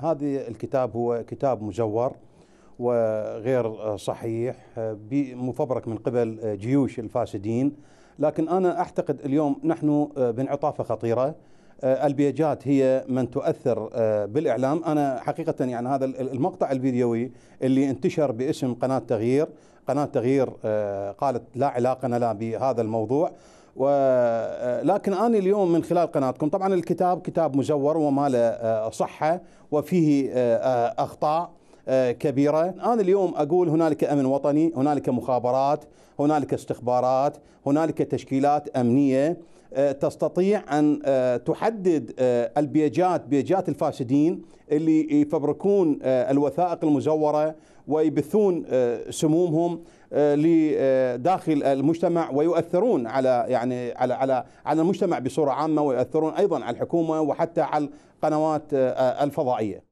هذا الكتاب هو كتاب مزور وغير صحيح آه، مفبرك من قبل آه، جيوش الفاسدين لكن أنا أعتقد اليوم نحن آه، بانعطافة خطيرة البيجات هي من تؤثر بالإعلام أنا حقيقة يعني هذا المقطع الفيديوي اللي انتشر باسم قناة تغيير قناة تغيير قالت لا علاقة لنا بهذا الموضوع ولكن آه، أنا اليوم من خلال قناتكم طبعا الكتاب كتاب مجور وما له آه، صحة وفيه آه، أخطاء آه، كبيرة أنا اليوم أقول هنالك أمن وطني هنالك مخابرات هنالك استخبارات هنالك تشكيلات أمنية آه، تستطيع أن آه، تحدد البيجات بيجات الفاسدين اللي يفبركون الوثائق المزورة ويبثون سمومهم لداخل المجتمع ويؤثرون على يعني على على على المجتمع بصوره عامه ويؤثرون ايضا على الحكومه وحتى على القنوات الفضائيه